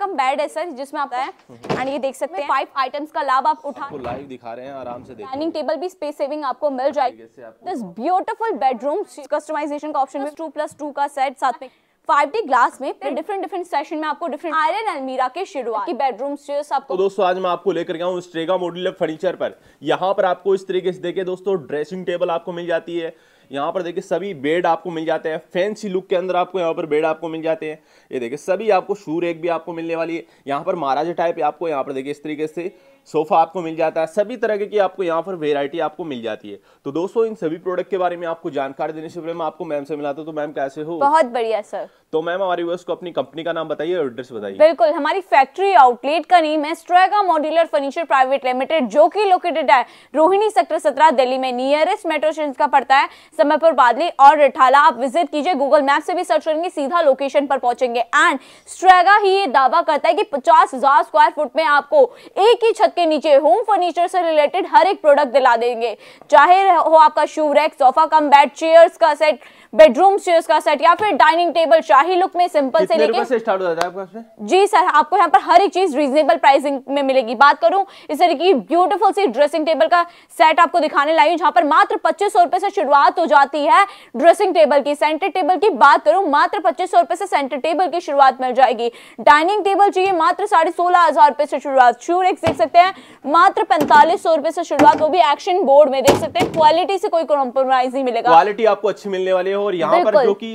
Cum bed है sir जिसमें आप एंड हम्म। ये देख सकते हैं फाइव आइटम्स का लाभ आप उठा लाइव दिखा रहे हैं आराम से डाइनिंग टेबल भी स्पेस सेविंग आपको मिल जाएगी दिस ब्यूटीफुल बेडरूम कस्टमाइजेशन का ऑप्शन टू प्लस टू का सेट साथ में फाइव डी ग्लास में फिर डिफरेंट डिफरेंट सेशन में आपको डिफरेंट आयरन अलमीरा के शुरुआत की बेडरूम आपको तो दोस्तों आज मैं आपको लेकर गया हूँ स्ट्रेगा मॉड्यूलर फर्नीचर पर यहाँ पर आपको इस तरीके से देखे दोस्तों ड्रेसिंग टेबल आपको मिल जाती है यहाँ पर देखिए सभी बेड आपको मिल जाते हैं फैंसी लुक के अंदर आपको यहाँ पर बेड आपको मिल जाते हैं ये देखिए सभी आपको शू रेक भी आपको मिलने वाली है यहाँ पर महाराजा टाइप आपको यहाँ पर देखिए इस तरीके से सोफ़ा आपको मिल जाता है सभी तरह की आपको यहाँ पर वेरायटी आपको मिल जाती है तो दोस्तों इन सभी प्रोडक्ट के बारे में आपको जानकारी देने से पहले मैं आपको मैम से मिला तो मैम कैसे हो बहुत बढ़िया सर तो मैम हमारी व्यूअर्स को अपनी कंपनी का नाम बताइए और एड्रेस बताइए बिल्कुल हमारी फैक्ट्री आउटलेट का नेम है Strega modular furniture private limited जो की लोकेटेड है रोहिणी सेक्टर सत्रह दिल्ली में नियरेस्ट मेट्रो स्टेशन का पड़ता है समय पर बादली और रिठाला आप विजिट कीजिए गूगल मैप से भी सर्च करेंगे सीधा लोकेशन पर पहुंचेंगे एंड स्ट्रेगा ही ये दावा करता है कि पचास हजार स्क्वायर फुट में आपको एक ही छत के नीचे होम फर्नीचर से रिलेटेड हर एक प्रोडक्ट दिला देंगे चाहे हो आपका shoe rack sofa cum bed chairs का सेट बेडरूम चेयर्स का सेट या फिर डाइनिंग टेबल शाही लुक में सिंपल से लेके जी सर आपको यहाँ पर हर एक चीज रीजनेबल प्राइसिंग में मिलेगी बात करूं इस तरीके की ब्यूटीफुल सी ड्रेसिंग टेबल का सेट आपको दिखाने लाई जहां पर मात्र पच्चीस सौ से शुरुआत हो जाती है ड्रेसिंग टेबल की सेंटर टेबल की बात करूं मात्र पच्चीस सौ से सेंटर टेबल की शुरुआत मिल जाएगी डाइनिंग टेबल चाहिए मात्र साढ़े सोलह हजार रुपए से शुरुआत एक देख सकते हैं मात्र पैंतालीस सौ रुपए से शुरुआत वो भी एक्शन बोर्ड में देख सकते हैं क्वालिटी से कोई कॉम्प्रोमाइज नहीं मिलेगा क्वालिटी आपको अच्छी मिलने वाली है और यहाँ पर जो की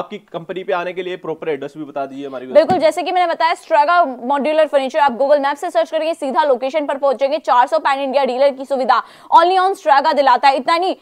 आपकी कंपनी पे आने के लिए प्रॉपर एड्रेस भी बता दीजिए हमारी बिल्कुल जैसे की मैंने बताया स्ट्रगा मॉड्यूलर फर्नीचर आप गूगल मैप से सर्च करेंगे सीधा लोकेशन पर पहुंचेंगे चार सौ पैन इंडिया डीलर की सुविधा ओनली ऑन स्ट्रगा दिलाता है इतना नहीं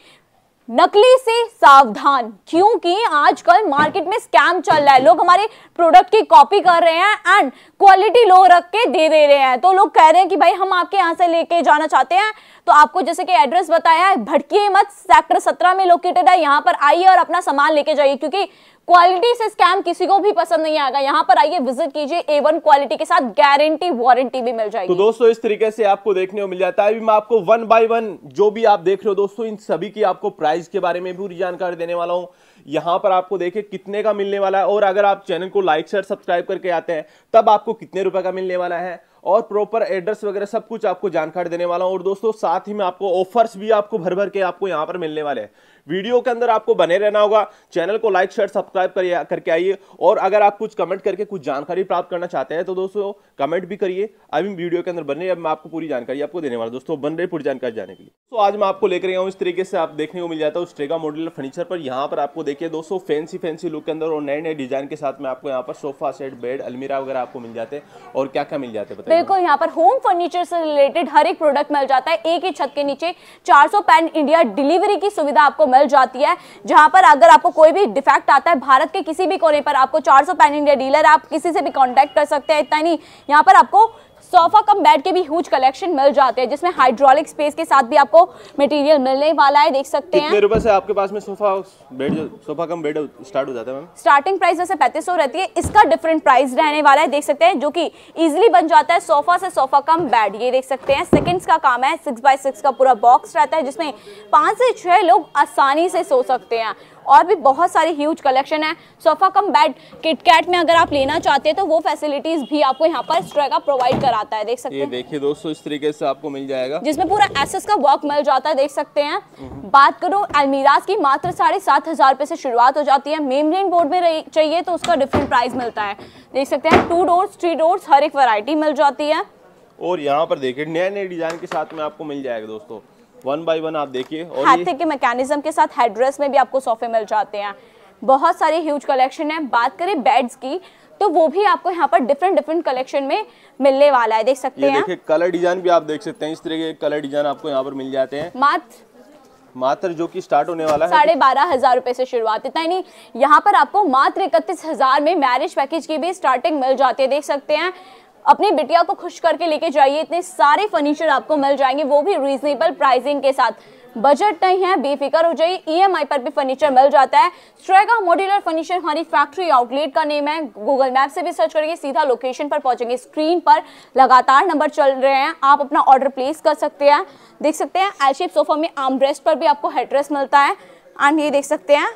नकली से सावधान क्योंकि आजकल मार्केट में स्कैम चल रहा है लोग हमारे प्रोडक्ट की कॉपी कर रहे हैं एंड क्वालिटी लो रख के दे दे रहे हैं तो लोग कह रहे हैं कि भाई हम आपके यहाँ से लेके जाना चाहते हैं तो आपको जैसे कि एड्रेस बताया है भटकिए मत सेक्टर सत्रह में लोकेटेड है यहाँ पर आइए और अपना सामान लेके जाइए क्योंकि क्वालिटी से स्कैम किसी को भी पसंद नहीं आएगा यहाँ पर आइए विजिट कीजिए ए वन क्वालिटी के साथ गारंटी वारंटी भी मिल जाएगी तो दोस्तों इस तरीके से आपको देखने को मिल जाता है मैं आपको वन बाय वन जो भी आप देख रहे हो दोस्तों इन सभी की आपको प्राइस के बारे में पूरी जानकारी देने वाला हूँ यहाँ पर आपको देखे कितने का मिलने वाला है और अगर आप चैनल को लाइक शेयर सब्सक्राइब करके आते हैं तब आपको कितने रुपए का मिलने वाला है और प्रॉपर एड्रेस वगैरह सब कुछ आपको जानकारी देने वाला हूँ और दोस्तों साथ ही में आपको ऑफर्स भी आपको भर भर के आपको यहाँ पर मिलने वाले हैं वीडियो के अंदर आपको बने रहना होगा चैनल को लाइक शेयर सब्सक्राइब करके आइए और अगर आप कुछ कमेंट करके कुछ जानकारी प्राप्त करना चाहते हैं तो दोस्तों कमेंट भी करिए अभी वीडियो के अंदर बने अब मैं आपको पूरी जानकारी आपको देने वाला दोस्तों बन रही पूरी जानकारी जाने के लिए तो आज मैं आपको लेकर आया हूँ इस तरीके से आप देखने को मिल जाता है स्ट्रेगा मॉडल फर्नीचर पर यहाँ पर आपको देखिए दोस्तों फैंसी फैंसी लुक के अंदर और नए नए डिजाइन के साथ में आपको यहाँ पर सोफा सेट बेड अलमीरा वगैरह आपको मिल जाते हैं और क्या क्या मिल जाते हैं देखो यहाँ पर होम फर्नीचर से रिलेटेड हर एक प्रोडक्ट मिल जाता है एक ही छत के नीचे चार सौ पैन इंडिया डिलीवरी की सुविधा आपको मिल जाती है जहां पर अगर आपको कोई भी डिफेक्ट आता है भारत के किसी भी कोने पर आपको 400 पैन इंडिया डीलर आप किसी से भी कांटेक्ट कर सकते हैं इतना ही नहीं यहाँ पर आपको सोफा कम बेड के भी ह्यूज कलेक्शन मिल जाते हैं जिसमें हाइड्रोलिक स्पेस के साथ भी आपको मटेरियल मिलने वाला है देख सकते हैं रुपए से आपके पास में sofa bed sofa cum bed start हो जाता है स्टार्टिंग प्राइस जैसे पैंतीस रहती है इसका डिफरेंट प्राइस रहने वाला है देख सकते हैं जो कि इजिली बन जाता है सोफा से सोफा कम बेड ये देख सकते हैं सेकेंड्स का काम है सिक्स बाय सिक्स का पूरा बॉक्स रहता है जिसमें पाँच से छः लोग आसानी से सो सकते हैं और भी बहुत सारे ह्यूज कलेक्शन है सोफा कम बेड किटकैट में अगर आप लेना चाहते हैं तो वो फैसिलिटीज भी आपको यहाँ पर स्ट्रेगा प्रोवाइड कराता है देख सकते हैं देखिए दोस्तों इस तरीके से आपको मिल जाएगा जिसमें पूरा एसेस का वर्क मिल जाता है देख सकते हैं बात करो अलमीराज की मात्र साढ़े सात हजार से शुरुआत हो जाती है मेमरीन बोर्ड में चाहिए तो उसका डिफरेंट प्राइस मिलता है देख सकते हैं टू डोर थ्री डोर हर एक वरायटी मिल जाती है और यहाँ पर देखिए नए नए डिजाइन के साथ में आपको मिल जाएगा दोस्तों वन बाय वन आप देखिए और हाथे के मैकेनिज्म के साथ हेडड्रेस में भी आपको सोफे मिल जाते हैं बहुत सारे ह्यूज कलेक्शन है बात करें बेड्स की तो वो भी आपको यहाँ पर डिफरेंट डिफरेंट कलेक्शन में मिलने वाला है देख सकते हैं देखिए कलर डिजाइन भी आप देख सकते हैं इस तरह के कलर डिजाइन आपको यहाँ पर मिल जाते हैं मात्र मात्र जो कि स्टार्ट होने वाला है साढ़े बारह हजार रुपए से शुरुआत इतना ही नहीं यहाँ पर आपको मात्र इकतीस हजार में मैरिज पैकेज की भी स्टार्टिंग मिल जाती है देख सकते हैं अपनी बिटिया को खुश करके लेके जाइए इतने सारे फर्नीचर आपको मिल जाएंगे वो भी रीजनेबल प्राइसिंग के साथ बजट नहीं है बेफिक्र हो जाइए ईएमआई e पर भी फर्नीचर मिल जाता है स्ट्रेगा मॉड्यूलर फर्नीचर हमारी फैक्ट्री आउटलेट का नेम है गूगल मैप से भी सर्च करेंगे सीधा लोकेशन पर पहुंचेंगे स्क्रीन पर लगातार नंबर चल रहे हैं आप अपना ऑर्डर प्लेस कर सकते हैं देख सकते हैं एल सोफा में आर्म ब्रेस्ट पर भी आपको हेड्रेस मिलता है एंड ये देख सकते हैं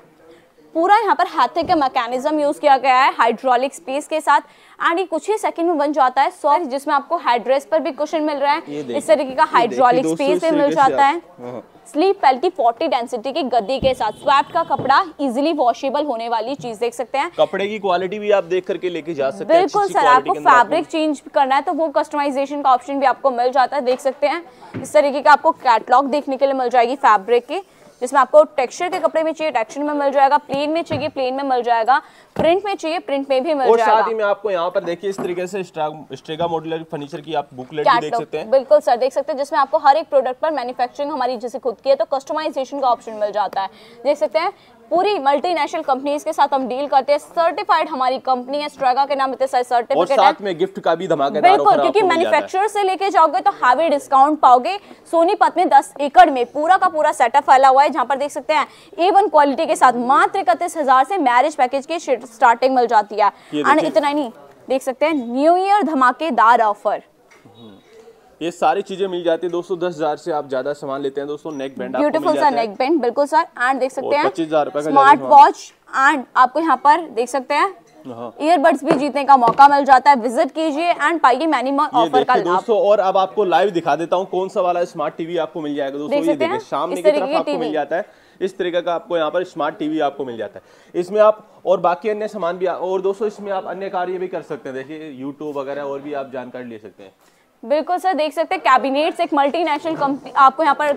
पूरा यहाँ पर हाथे का मैकेनिज्म यूज़ किया गया है हाइड्रोलिक स्पेस के साथ एंड ये कुछ ही सेकंड में बन जाता है सॉरी जिसमें आपको हाइड्रेस पर भी क्वेश्चन मिल रहा है इस तरीके का हाइड्रोलिक स्पेस भी मिल जाता है स्लीप पेल्टी फोर्टी डेंसिटी के गद्दी के साथ स्वैप का कपड़ा इजिली वॉशेबल होने वाली चीज देख सकते हैं कपड़े की क्वालिटी भी आप देख करके लेके जा सकते हैं बिल्कुल सर आपको फैब्रिक चेंज करना है तो वो कस्टमाइजेशन का ऑप्शन भी आपको मिल जाता है देख सकते हैं इस तरीके का आपको कैटलॉग देखने के लिए मिल जाएगी फैब्रिक की जिसमें आपको टेक्सचर के कपड़े में चाहिए टेक्सचर में मिल जाएगा प्लेन में चाहिए प्लेन में मिल जाएगा प्रिंट में चाहिए प्रिंट में भी मिल जाएगा साथ ही में आपको यहाँ पर देखिए इस तरीके से स्ट्रेगा मॉड्यूलर फर्नीचर की आप बुकलेट भी देख सकते हैं बिल्कुल सर देख सकते हैं जिसमें आपको हर एक प्रोडक्ट पर मैन्युफैक्चरिंग हमारी जैसे खुद की है तो कस्टमाइजेशन का ऑप्शन मिल जाता है देख सकते हैं पूरी मल्टीनेशनल कंपनीज के साथ हम डील करते हैं सर्टिफाइड हमारी कंपनी है स्ट्रेगा के नाम इतने सर्टिफिकेट तो साथ में गिफ्ट का भी धमाका बिल्कुल क्योंकि मैन्युफैक्चरर से लेके जाओगे तो हावी डिस्काउंट पाओगे सोनीपत में दस एकड़ में पूरा का पूरा सेटअप फैला हुआ है जहाँ पर देख सकते हैं एवन क्वालिटी के साथ मात्र इकतीस हजार से मैरिज पैकेज की स्टार्टिंग मिल जाती है एंड इतना नहीं देख सकते हैं न्यू ईयर धमाकेदार ऑफर ये सारी चीजें मिल जाती है दोस्तों दस हजार से आप ज्यादा सामान लेते हैं दोस्तों neck band beautiful sir neck band बिल्कुल सर एंड देख सकते हैं पच्चीस हजार स्मार्ट वॉच एंड आपको यहाँ पर देख सकते हैं ईयरबड्स हाँ। भी जीतने का मौका मिल जाता है विजिट कीजिए एंड पाइए मैनिमल ऑफर का दोस्तों और अब आपको लाइव दिखा देता हूँ कौन सा वाला स्मार्ट टीवी आपको मिल जाएगा दोस्तों ये देखिए शाम की तरफ आपको मिल जाता है इस तरीके का आपको यहाँ पर स्मार्ट टीवी आपको मिल जाता है इसमें आप और बाकी अन्य सामान भी और दोस्तों इसमें आप अन्य कार्य भी कर सकते हैं देखिए यूट्यूब वगैरह और भी आप जानकारी ले सकते हैं बिल्कुल सर देख सकते हैं कैबिनेट्स एक मल्टीनेशनल कंपनी आपको यहाँ पर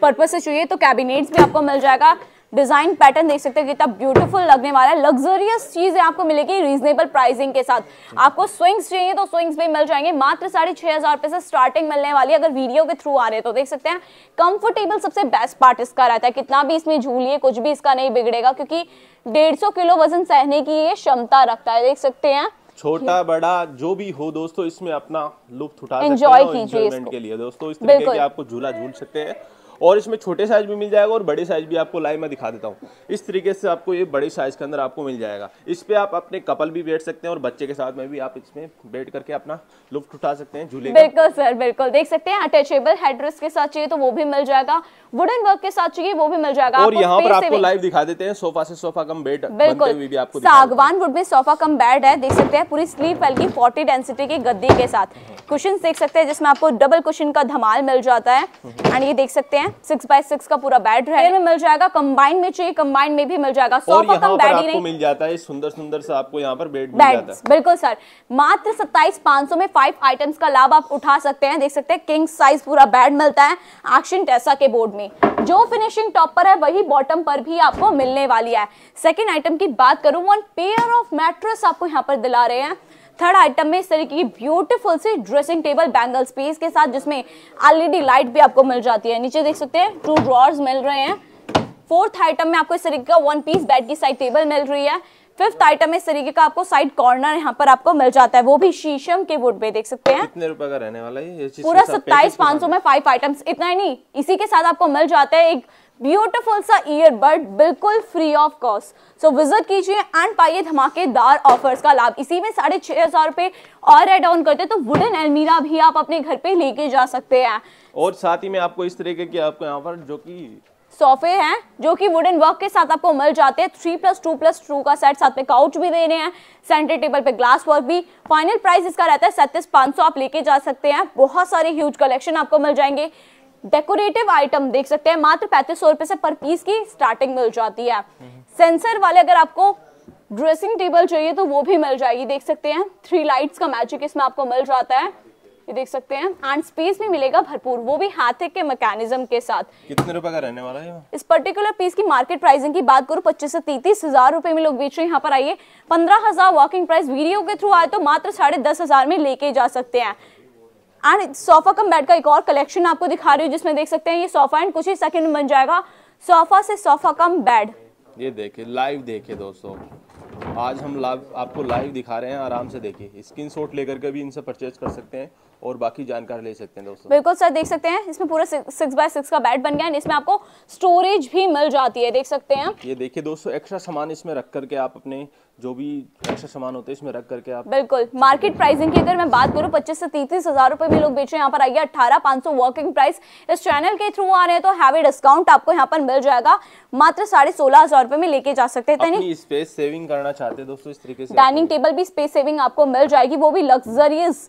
पर्पज से चाहिए तो कैबिनेट्स भी आपको मिल जाएगा डिजाइन पैटर्न देख सकते हैं कितना ब्यूटीफुल लगने वाला है लग्जरियस चीजें आपको मिलेगी रीजनेबल प्राइसिंग के साथ आपको स्विंग्स चाहिए तो स्विंग्स भी मिल जाएंगे मात्र साढ़े छह हजार रुपए से स्टार्टिंग मिलने वाली है अगर वीडियो के थ्रू आ रहे तो देख सकते हैं कंफर्टेबल सबसे बेस्ट पार्ट इसका रहता है कितना भी इसमें झूलिए कुछ भी इसका नहीं बिगड़ेगा क्योंकि डेढ़ किलो वजन सहने की ये क्षमता रखता है देख सकते हैं छोटा बड़ा जो भी हो दोस्तों इसमें अपना लुप्त उठा सकते हैं के लिए दोस्तों इस तरीके के आपको झूला झूल सकते हैं और इसमें छोटे साइज़ भी मिल जाएगा और बड़े साइज़ भी आपको लाइव में दिखा देता हूँ इस तरीके से आपको ये बड़े साइज़ के अंदर आपको मिल जाएगा इस पर आप अपने कपल भी बैठ सकते हैं और बच्चे के साथ में भी आप इसमें बैठ करके अपना लुफ्ट उठा सकते हैं झूले बिल्कुल सर बिल्कुल देख सकते हैं अटैचेबल हेड्रेस के साथ चाहिए तो वो भी मिल जाएगा वुडन वर्क के साथ चाहिए वो भी मिल जाएगा और यहाँ पर आपको लाइव दिखा देते हैं सोफा से सोफा कम बेड बिल्कुल भी आपको सागवान वुड में सोफा कम बेड है देख सकते हैं पूरी स्लीप वेल की फोर्टी डेंसिटी के गद्दी के साथ कुशन हम्म। देख सकते हैं जिसमें आपको डबल कुशन का धमाल मिल जाता है एंड हम्म। ये देख सकते हैं सिक्स बाय सिक्स का पूरा बेड रेयर में मिल जाएगा कंबाइन में चाहिए कंबाइन में भी मिल जाएगा सौ पर कम बेड ही नहीं मिल जाता है सुंदर सुंदर से आपको यहाँ पर बेड बेड बिल्कुल सर मात्र सत्ताईस पांच सौ में फाइव आइटम्स का लाभ आप उठा सकते हैं देख सकते हैं किंग साइज पूरा बेड मिलता है एक्शन टेसा के बोर्ड में जो फिनिशिंग टॉप पर है वही बॉटम पर भी आपको मिलने वाली है सेकेंड आइटम की बात करूं वन पेयर ऑफ मैट्रेस आपको यहाँ पर दिला रहे हैं थर्ड आइटम में इस तरीके की ब्यूटीफुल सी ड्रेसिंग टेबल बैंगल स्पेस के साथ जिसमें एलईडी लाइट भी आपको मिल जाती है नीचे देख सकते हैं टू ड्रॉर्स मिल रहे हैं फोर्थ आइटम में आपको इस तरीके का वन पीस बेड की साइड टेबल मिल रही है फिफ्थ आइटम इस तरीके का आपको साइड कॉर्नर यहाँ पर आपको मिल जाता है वो भी शीशम के वुड पे देख सकते हैं कितने रुपए का रहने वाला है ये पूरा सत्ताईस पांच सौ में फाइव आइटम्स इतना ही नहीं इसी के साथ आपको मिल जाता है एक ब्यूटिफुल सा ईयरबड बिल्कुल free of cost so visit कीजिए एंड पाइए धमाकेदार ऑफर्स का लाभ इसी में साढ़े छह हज़ार रुपए और एड ऑन करते तो वुडन एलमीरा भी आप अपने घर पे लेके जा सकते हैं और साथ ही में आपको इस तरीके की आपको यहाँ पर जो की सोफे हैं जो कि वुडन वर्क के साथ आपको मिल जाते हैं three plus two plus two का सेट साथ में काउच भी देने हैं सेंटर टेबल पे ग्लास वर्क भी फाइनल प्राइस इसका रहता है सैंतीस पाँच सौ आप लेके जा सकते हैं बहुत सारे ह्यूज कलेक्शन आपको मिल जाएंगे डेकोरेटिव आइटम देख सकते हैं मात्र पैंतीस सौ रुपए से पर पीस की स्टार्टिंग मिल जाती है सेंसर वाले अगर आपको ड्रेसिंग टेबल चाहिए तो वो भी मिल जाएगी देख सकते हैं थ्री लाइट्स का मैजिक इसमें आपको मिल जाता है ये देख सकते हैं एंड स्पेस भी मिलेगा भरपूर वो भी हाथ के मैकेनिज्म के साथ कितने रुपए का रहने वाला है इस पर्टिकुलर पीस की मार्केट प्राइसिंग की बात करूं पच्चीस से तैतीस हजार रुपए में लोग बेच रहे हैं यहाँ पर आइए पंद्रह हजार वॉकिंग प्राइस वीडियो के थ्रू आए तो मात्र साढ़े दस हजार में लेके जा सकते हैं एंड सोफा कम बेड का एक और कलेक्शन आपको दिखा रही हूँ जिसमें देख सकते हैं ये सोफा एंड कुछ ही सेकंड में बन जाएगा सोफा से सोफा कम बेड ये देखिए लाइव देखिए दोस्तों आज हम लाइव आपको लाइव दिखा रहे हैं आराम से देखिए स्क्रीन शॉट लेकर के भी इनसे परचेज कर सकते हैं और बाकी जानकारी ले सकते हैं दोस्तों बिल्कुल सर देख सकते हैं इसमें पूरा सिक्स बाय सिक्स का बेड बन गया है इसमें आपको स्टोरेज भी मिल जाती है देख सकते हैं ये देखिए दोस्तों एक्स्ट्रा सामान इसमें रख करके आप अपने जो भी एक्स्ट्रा सामान होते हैं इसमें रख करके आप बिल्कुल मार्केट प्राइसिंग की अगर मैं बात करूँ पच्चीस से तीतीस हजार रुपए में लोग बेच रहे हैं यहाँ पर आइए अठारह पांच सौ वर्किंग प्राइस इस चैनल के थ्रू आ रहे हैं तो हैवी डिस्काउंट आपको यहाँ पर मिल जाएगा मात्र साढ़े सोलह हजार रुपए में लेके जा सकते हैं स्पेस सेविंग करना चाहते हैं दोस्तों इस तरीके से डाइनिंग टेबल भी स्पेस सेविंग आपको मिल जाएगी वो भी लग्जरियस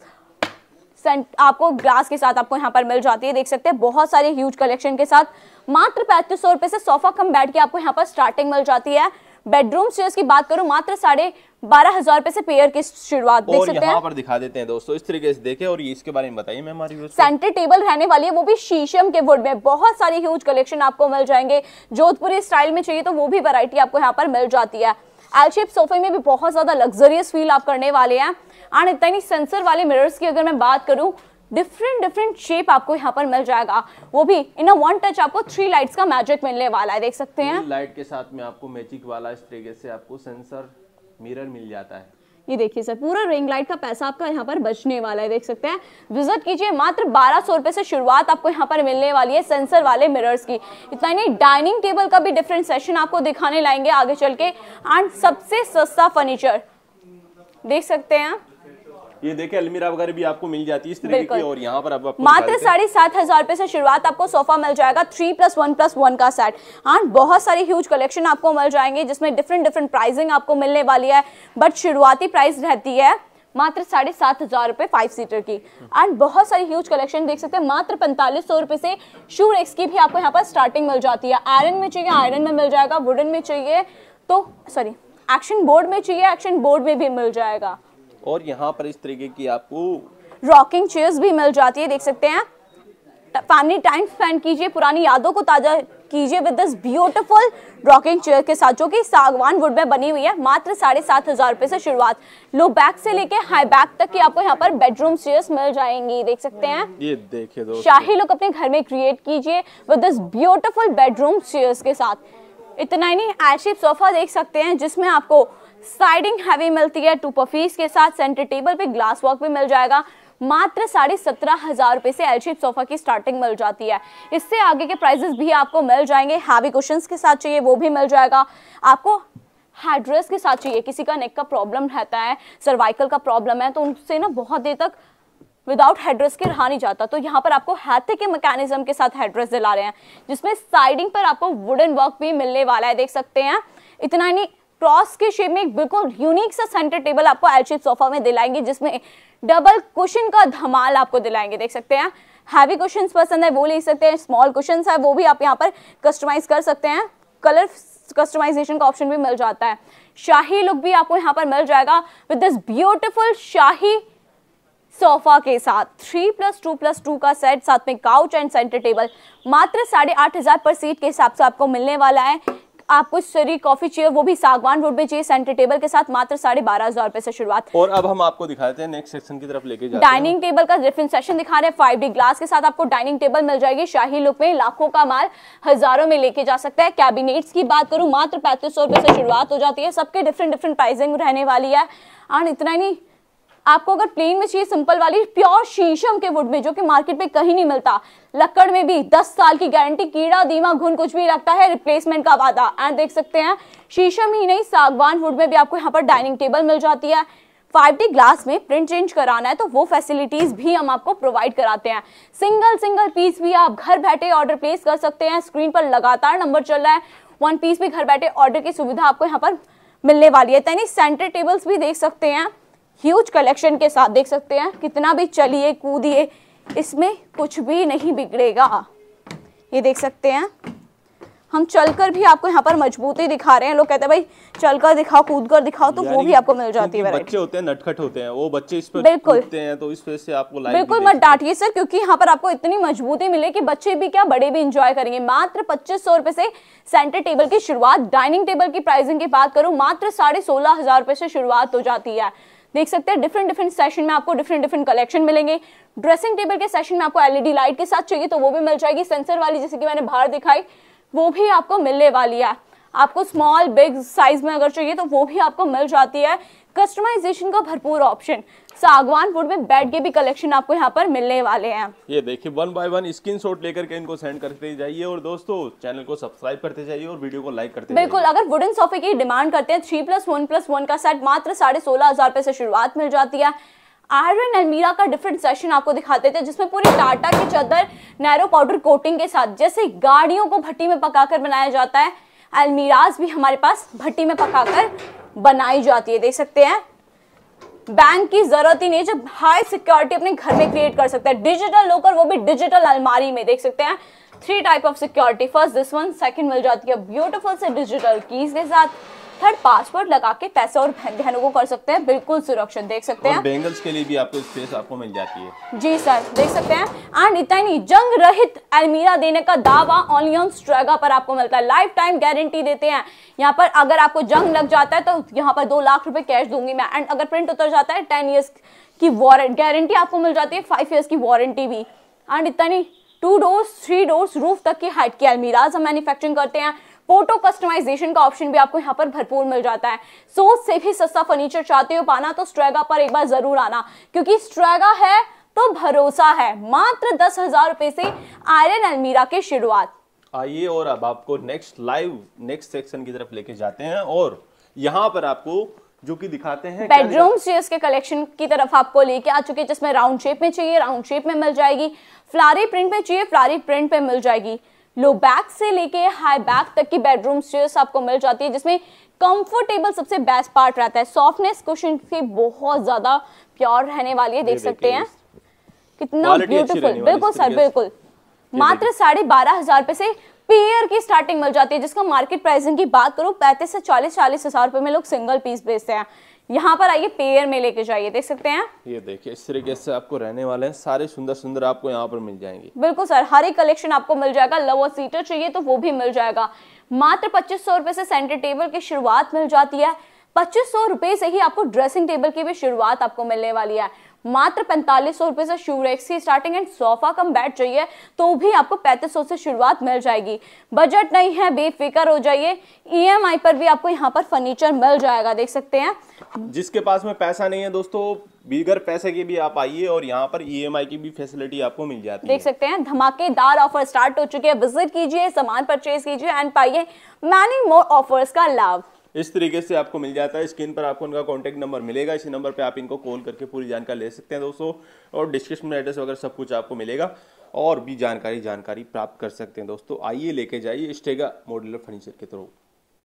आपको ग्लास के साथ आपको यहाँ पर मिल जाती है देख सकते हैं बहुत सारे ह्यूज कलेक्शन के साथ मात्र पैंतीस सौ रुपए से सोफा कम बैठ के आपको यहाँ पर स्टार्टिंग मिल जाती है बेडरूम चेयर्स की बात करूं मात्र साढ़े बारह हजार रुपए से पेयर की शुरुआत देख सकते हैं पर दिखा देते हैं दोस्तों इस तरीके से देखें और ये इसके बारे में बताइए मैं हमारी सेंटर टेबल रहने वाली है वो भी शीशम के वुड में बहुत सारे ह्यूज कलेक्शन आपको मिल जाएंगे जोधपुरी स्टाइल में चाहिए तो वो भी वरायटी आपको यहाँ पर मिल जाती है एल शेप सोफे में भी बहुत ज्यादा लग्जरियस फील आप करने वाले हैं एंड इतना ही सेंसर वाले मिरर्स की अगर मैं बात करूँ डिफरेंट डिफरेंट शेप आपको यहाँ पर मिल जाएगा वो भी इन अ वन टच आपको थ्री लाइट्स का मैजिक मिलने वाला है देख सकते हैं लाइट के साथ में आपको मैजिक वाला इस तरीके से आपको सेंसर मिरर मिल जाता है ये देखिए सर पूरा रिंग लाइट का पैसा आपका यहाँ पर बचने वाला है देख सकते हैं विजिट कीजिए मात्र बारह सौ रुपये से शुरुआत आपको यहाँ पर मिलने वाली है सेंसर वाले मिरर्स की इतना ही नहीं डाइनिंग टेबल का भी डिफरेंट सेशन आपको दिखाने लाएंगे आगे चल के एंड सबसे सस्ता फर्नीचर देख सकते हैं ये देखे अलमीरा वगैरह भी आपको मिल जाती है इस तरीके की और यहाँ पर आप मात्र साढ़े सात हजार रुपए से शुरुआत आपको सोफा मिल जाएगा three plus one plus one का सेट हाँ बहुत सारे ह्यूज कलेक्शन आपको मिल जाएंगे जिसमें डिफरेंट डिफरेंट प्राइसिंग आपको मिलने वाली है बट शुरुआती प्राइस रहती है मात्र साढ़े सात हजार रुपए फाइव सीटर की एंड बहुत सारी ह्यूज कलेक्शन देख सकते हैं मात्र पैंतालीस सौ रुपए से शू रेक्स की भी आपको यहाँ पर स्टार्टिंग मिल जाती है आयरन में चाहिए आयरन में मिल जाएगा वुडन में चाहिए तो सॉरी एक्शन बोर्ड में चाहिए एक्शन बोर्ड में भी मिल जाएगा और यहाँ पर इस तरीके की आपको रॉकिंग चेयर्स भी मिल जाती है देख सकते हैं फैमिली टाइम स्पेंड कीजिए पुरानी यादों को ताजा कीजिए with this beautiful rocking chair के साथ जो कि सागवान वुड में बनी हुई है मात्र साढ़े सात हजार रुपए से शुरुआत लो बैक से लेके हाई बैक तक की आपको यहाँ पर बेडरूम चेयर्स मिल जाएंगी देख सकते हैं ये देखिए दोस्तों शाही लुक अपने घर में क्रिएट कीजिए with this beautiful bedroom chairs के साथ इतना ही नहीं एल शेप सोफा देख सकते हैं जिसमें आपको साइडिंग हैवी मिलती है टू पफीस के साथ सेंटर टेबल पे ग्लास वर्क भी मिल जाएगा मात्र साढ़े सत्रह हजार रुपए से एलशीप सोफा की स्टार्टिंग मिल जाती है इससे आगे के प्राइजेस भी आपको मिल जाएंगे हैवी क्वेश्चन के साथ चाहिए वो भी मिल जाएगा आपको हेड्रेस के साथ चाहिए किसी का नेक का प्रॉब्लम रहता है सर्वाइकल का प्रॉब्लम है तो उनसे ना बहुत देर तक विदाउट हेड्रेस के रहा नहीं जाता तो यहाँ पर आपको हाथे के मैकेनिज्म के साथ हेड्रेस दिला रहे हैं जिसमें साइडिंग पर आपको वुडन वर्क भी मिलने वाला है देख सकते हैं इतना ही नहीं क्रॉस के शेप में एक बिल्कुल यूनिक सा सेंटर टेबल आपको एल सोफा में दिलाएंगे जिसमें डबल कुशन का धमाल आपको दिलाएंगे देख सकते हैं हैवी क्वेश्चन पसंद है वो ले सकते हैं स्मॉल क्वेश्चन है वो भी आप यहाँ पर कस्टमाइज कर सकते हैं कलर कस्टमाइजेशन का ऑप्शन भी मिल जाता है शाही लुक भी आपको यहाँ पर मिल जाएगा विद दिस ब्यूटिफुल शाही सोफा के साथ three plus two plus two का सेट साथ में काउच एंड सेंटर टेबल मात्र साढ़े आठ हज़ार पर सीट के हिसाब से आपको मिलने वाला है आपको सरी कॉफी चेयर वो भी सागवान रोड में चाहिए सेंटर टेबल के साथ मात्र साढ़े बारह हजार रुपए से शुरुआत और अब हम आपको दिखाते हैं नेक्स्ट सेक्शन की तरफ लेके डाइनिंग टेबल का डिफरेंट सेशन दिखा रहे हैं फाइव डी ग्लास के साथ आपको डाइनिंग टेबल मिल जाएगी शाही लुक में लाखों का माल हजारों में लेके जा सकता है कैबिनेट की बात करूँ मात्र पैंतीस सौ रुपए से शुरुआत हो जाती है सबके डिफरेंट डिफरेंट प्राइसिंग रहने वाली है और इतना नहीं आपको अगर प्लेन में चाहिए सिंपल वाली प्योर शीशम के वुड में जो कि मार्केट में कहीं नहीं मिलता लकड़ में भी 10 साल की गारंटी कीड़ा दीमा घुन कुछ भी लगता है रिप्लेसमेंट का वादा एंड देख सकते हैं शीशम ही नहीं सागवान वुड में भी आपको यहाँ पर डाइनिंग टेबल मिल जाती है फाइव डी ग्लास में प्रिंट चेंज कराना है तो वो फैसिलिटीज़ भी हम आपको प्रोवाइड कराते हैं सिंगल सिंगल पीस भी आप घर बैठे ऑर्डर प्लेस कर सकते हैं स्क्रीन पर लगातार नंबर चल रहा है वन पीस भी घर बैठे ऑर्डर की सुविधा आपको यहाँ पर मिलने वाली है तो यानी सेंटर टेबल्स भी देख सकते हैं ह्यूज कलेक्शन के साथ देख सकते हैं कितना भी चलिए कूदिए इसमें कुछ भी नहीं बिगड़ेगा ये देख सकते हैं हम चलकर भी आपको यहाँ पर मजबूती दिखा रहे हैं लोग कहते हैं भाई चलकर दिखाओ कूद कर दिखाओ तो वो भी आपको मिल जाती है बच्चे होते हैं नटखट होते हैं वो बच्चे इस पर बिल्कुल हैं तो इस से आपको बिल्कुल मत डांटिए सर क्योंकि यहाँ पर आपको इतनी मजबूती मिले कि बच्चे भी क्या बड़े भी इंजॉय करेंगे मात्र पच्चीस सौ रुपए से सेंटर टेबल की शुरुआत डाइनिंग टेबल की प्राइसिंग की बात करूँ मात्र साढ़े सोलह हजार रुपए से शुरुआत हो जाती है देख सकते हैं डिफरेंट डिफरेंट सेशन में आपको डिफरेंट डिफरेंट कलेक्शन मिलेंगे ड्रेसिंग टेबल के सेशन में आपको एलईडी लाइट e के साथ चाहिए तो वो भी मिल जाएगी सेंसर वाली जैसे कि मैंने बाहर दिखाई वो भी आपको मिलने वाली है आपको स्मॉल बिग साइज में अगर चाहिए तो वो भी आपको मिल जाती है कस्टमाइजेशन का भरपूर ऑप्शन सागवान वुड में बेड के भी कलेक्शन आपको यहाँ पर मिलने वाले हैं ये देखिए one by one screenshot लेकर के इनको सेंड करते जाइए और दोस्तों चैनल को सब्सक्राइब करते जाइए और वीडियो को लाइक करते बिल्कुल अगर वुडन सोफे की डिमांड करते हैं three plus one plus one का सेट मात्र साढ़े सोलह हजार रुपए से शुरुआत मिल जाती है आयरन अलमीरा का डिफरेंट सेशन आपको दिखाते थे जिसमें पूरी टाटा की चादर नैरो पाउडर कोटिंग के साथ जैसे गाड़ियों को भट्टी में पकाकर बनाया जाता है अलमीराज भी हमारे पास भट्टी में पकाकर बनाई जाती है देख सकते हैं बैंक की जरूरत ही नहीं जब हाई सिक्योरिटी अपने घर में क्रिएट कर सकते हैं डिजिटल लोकर वो भी डिजिटल अलमारी में देख सकते हैं three type of security first this one second मिल जाती है ब्यूटीफुल से डिजिटल कीज के साथ मेथड पासवर्ड लगा के पैसे और बहनों को कर सकते हैं बिल्कुल सुरक्षित देख सकते हैं बैंगल्स के लिए भी आपको स्पेस आपको मिल जाती है जी सर देख सकते हैं एंड इतना ही जंग रहित अलमीरा देने का दावा ऑनली ऑन स्ट्रेगा पर आपको मिलता है लाइफ टाइम गारंटी देते हैं यहाँ पर अगर आपको जंग लग जाता है तो यहाँ पर दो लाख रुपए कैश दूंगी मैं एंड अगर प्रिंट उतर जाता है टेन ईयर्स की वारंट गारंटी आपको मिल जाती है फाइव ईयर्स की वारंटी भी एंड इतना ही two doors three doors roof तक की हाइट की अलमीराज हम मैन्युफैक्चरिंग करते हैं फोटो कस्टमाइजेशन का ऑप्शन भी आपको यहाँ पर भरपूर मिल जाता है सो से भी सस्ता फर्नीचर चाहते हो पाना तो स्ट्रेगा पर एक बार जरूर आना क्योंकि स्ट्रेगा है तो भरोसा है मात्र दस हजार रुपए से आयरन अलमीरा की शुरुआत आइए और अब आपको नेक्स्ट लाइव नेक्स्ट सेक्शन की तरफ लेके जाते हैं और यहाँ पर आपको जो कि दिखाते हैं बेडरूम के कलेक्शन की तरफ आपको लेके आ चुके हैं जिसमें राउंड शेप में चाहिए राउंड शेप में मिल जाएगी फ्लारी प्रिंट में चाहिए फ्लारी प्रिंट पे मिल जाएगी लो बैक से लेके हाई बैक तक की बेडरूम स्टेयर्स आपको मिल जाती है जिसमें कंफर्टेबल सबसे बेस्ट पार्ट रहता है सॉफ्टनेस क्वेश्चन की बहुत ज़्यादा प्योर रहने वाली है देख सकते हैं कितना ब्यूटीफुल बिल्कुल सर बिल्कुल मात्र साढ़े बारह हजार रुपये से पीयर की स्टार्टिंग मिल जाती है जिसका मार्केट प्राइसिंग की बात करो पैंतीस से चालीस चालीस हजार रुपए में लोग सिंगल पीस बेचते हैं यहाँ पर आइए पेयर में लेके जाइए देख सकते हैं ये देखिए इस तरीके से आपको रहने वाले हैं सारे सुंदर सुंदर आपको यहाँ पर मिल जाएंगे बिल्कुल सर हर एक कलेक्शन आपको मिल जाएगा लव और सीटर चाहिए तो वो भी मिल जाएगा मात्र पच्चीस सौ रुपए से सेंटर टेबल की शुरुआत मिल जाती है पच्चीस सौ रुपए से ही आपको ड्रेसिंग टेबल की भी शुरुआत आपको मिलने वाली है मात्र पैंतालीस सौ रुपये से शूरेक्स की starting and sofa cum bed चाहिए तो भी आपको पैंतीस सौ से शुरुआत मिल जाएगी बजट नहीं है बेफिक्र हो जाइए ई e पर भी आपको यहाँ पर फर्नीचर मिल जाएगा देख सकते हैं जिसके पास में पैसा नहीं है दोस्तों बिगर पैसे के भी आप आइए और यहाँ पर ईएमआई e की भी फैसिलिटी आपको मिल जाती देख है देख सकते हैं धमाकेदार ऑफर स्टार्ट हो चुके हैं विजिट कीजिए सामान परचेज कीजिए एंड पाइए मैनी मोर ऑफर्स का लाभ इस तरीके से आपको मिल जाता है स्क्रीन पर आपको उनका कॉन्टैक्ट नंबर मिलेगा इसी नंबर पर आप इनको कॉल करके पूरी जानकारी ले सकते हैं दोस्तों और डिस्क्रिप्शन में एड्रेस वगैरह सब कुछ आपको मिलेगा और भी जानकारी जानकारी प्राप्त कर सकते हैं दोस्तों आइए लेके जाइए स्टेगा मॉड्यूलर फर्नीचर के थ्रू